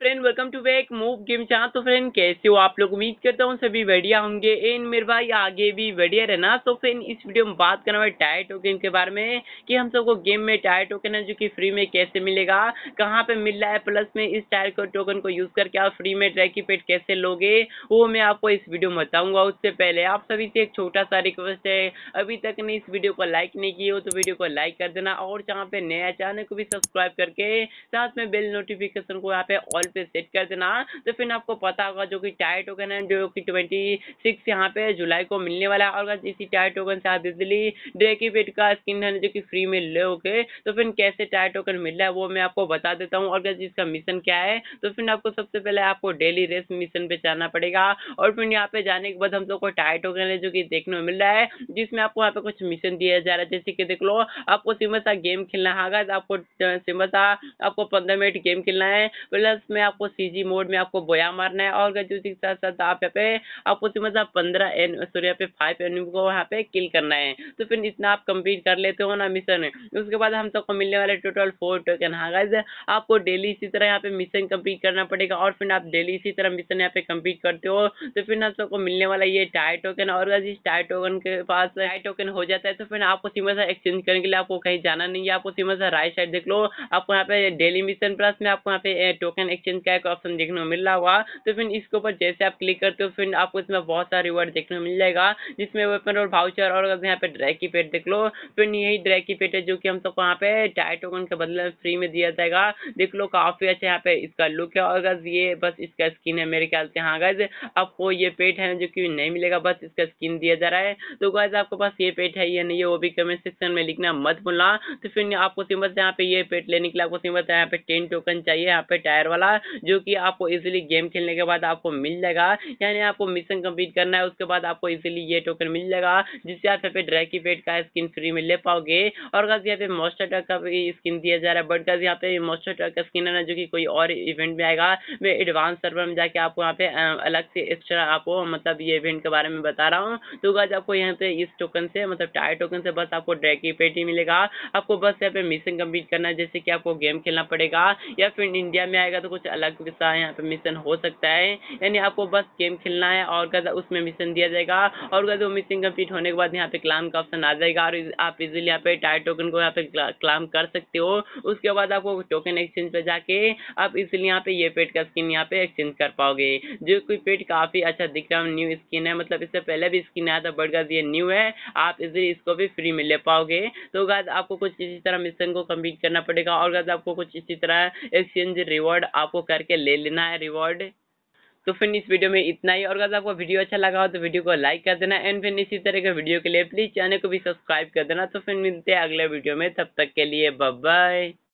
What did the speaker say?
friend welcome to back move game चाह तो friend कैसे हो आप लोग उम्मीद करता हूँ सभी बढ़िया होंगे एन मेरे भाई आगे भी बढ़िया रहना तो फ्रेंड इस वीडियो में बात करना भाई टायर टोकन के बारे में कि हम सबको गेम में टायर टोकन है जो कि फ्री में कैसे मिलेगा कहाँ पे मिल रहा है प्लस में इस टायर को टोकन को यूज़ करके आप फ्री में ट्रैकी पेड कैसे लोगे वो मैं आपको इस वीडियो में बताऊंगा उससे पहले आप सभी से एक छोटा सा रिक्वेस्ट है अभी तक ने इस वीडियो को लाइक नहीं किया हो तो वीडियो को लाइक कर देना और जहाँ पे नया चैनल को भी सब्सक्राइब करके साथ में बेल नोटिफिकेशन को यहाँ पे ऑल लेवल पे सेट कर देना तो फिर आपको पता होगा जो कि टायर टोकन है जो कि 26 सिक्स यहाँ पे जुलाई को मिलने वाला है और इसी टायर टोकन से आप इजिली ड्रेकी बेट का स्किन है जो कि फ्री में ले ओके तो फिर कैसे टायर टोकन मिल रहा है वो मैं आपको बता देता हूँ और इसका मिशन क्या है तो फिर आपको सबसे पहले आपको डेली रेस मिशन पे जाना पड़ेगा और फिर यहाँ पे जाने के बाद हम लोग को टायर टोकन है जो कि देखने में मिल रहा है जिसमें आपको यहाँ पे कुछ मिशन दिया जा रहा है जैसे कि देख लो आपको सिम्बा सा गेम खेलना है आपको सिम्बा सा आपको पंद्रह मिनट गेम खेलना है प्लस उसमें आपको सीजी मोड में आपको बोया मारना है और गजू के साथ साथ आप यहाँ पे आपको मतलब पंद्रह एन सॉरी यहाँ पे फाइव एन को यहाँ पे किल करना है तो फिर इतना आप कंप्लीट कर लेते हो ना मिशन उसके बाद हम सबको मिलने वाले टोटल फोर टोकन हाँ गाइज आपको डेली इसी तरह यहाँ पे मिशन कम्प्लीट करना पड़ेगा और फिर आप डेली इसी तरह मिशन यहाँ पे कम्प्लीट करते हो तो फिर हम सबको मिलने वाला ये टाई टोकन और इस टाई टोकन के पास टाई टोकन हो जाता है तो फिर आपको सीमा सा एक्सचेंज करने के लिए आपको कहीं जाना नहीं है आपको सीमा सा राइट साइड देख लो आपको यहाँ पे डेली मिशन प्लस में आपको यहाँ पे टोकन एक्सचेंज एक्सचेंज का एक ऑप्शन देखने को मिल रहा होगा तो फिर इसके ऊपर जैसे आप क्लिक करते हो फिर आपको इसमें बहुत सारे रिवॉर्ड देखने को मिल जाएगा जिसमें वेपन और भाउचर और यहाँ पे ड्रैक की पेट देख लो फिर यही ड्रैक की पेट है जो कि हम सबको यहाँ पे टायर टोकन के बदले फ्री में दिया जाएगा देख लो काफी अच्छा यहाँ पे इसका लुक है और अगर ये बस इसका स्किन है मेरे ख्याल से हाँ गज आपको ये पेट है जो कि नहीं मिलेगा बस इसका स्किन दिया जा रहा है तो गज आपके पास ये पेट है या नहीं है वो भी कमेंट सेक्शन में लिखना मत भूलना तो फिर आपको सिंबल यहाँ पे ये पेट लेने के लिए आपको सिंबल यहाँ पे टेन टोकन चाहिए यहाँ पे टायर वाला जाएगा जो कि आपको इजीली गेम खेलने के बाद आपको मिल जाएगा यानी आपको मिशन कंप्लीट करना है उसके बाद आपको इजीली ये टोकन मिल जाएगा जिससे आप यहाँ पे ड्रैकी पेट का स्किन फ्री में ले पाओगे और गाइस यहाँ पे मोस्टर ट्रक का भी स्किन दिया जा रहा है बट गाइस यहाँ पे मोस्टर ट्रक का स्किन है जो कि कोई और इवेंट में आएगा मैं एडवांस सर्वर में जाके आपको यहाँ पे अलग से एक्स्ट्रा आपको मतलब ये इवेंट के बारे में बता रहा हूँ तो गाइस आपको यहाँ पे इस टोकन से मतलब टायर टोकन से बस आपको ड्रैकी पेट ही मिलेगा आपको बस यहाँ पे मिशन कम्प्लीट करना है जैसे कि आपको गेम खेलना पड़ेगा या फिर इंडिया में आएगा तो कुछ से अलग है यहाँ पे मिशन हो सकता है यानी आपको बस गेम खेलना है और गजा उसमें मिशन दिया जाएगा और गजा वो मिशन कम्प्लीट होने के बाद यहाँ पे क्लाम का ऑप्शन आ जाएगा और आप इजिली यहाँ पे टायर टोकन को यहाँ पे क्लाम कर सकते हो उसके बाद आपको टोकन एक्सचेंज पे जाके आप इजिली यहाँ पे ये पेट का स्किन यहाँ पे एक्सचेंज कर पाओगे जो कोई पेट काफी अच्छा दिख रहा है न्यू स्किन है मतलब इससे पहले भी स्किन आया था बट गज ये न्यू है आप इजिली इसको भी फ्री में ले पाओगे तो गज आपको कुछ इसी तरह मिशन को कम्प्लीट करना पड़ेगा और गज आपको कुछ इसी तरह एक्सचेंज रिवॉर्ड आपको आपको करके ले लेना है रिवॉर्ड तो फिर इस वीडियो में इतना ही और अगर आपको वीडियो अच्छा लगा हो तो वीडियो को लाइक कर देना एंड फिर इसी तरह के वीडियो के लिए प्लीज़ चैनल को भी सब्सक्राइब कर देना तो फिर मिलते हैं अगले वीडियो में तब तक के लिए बाय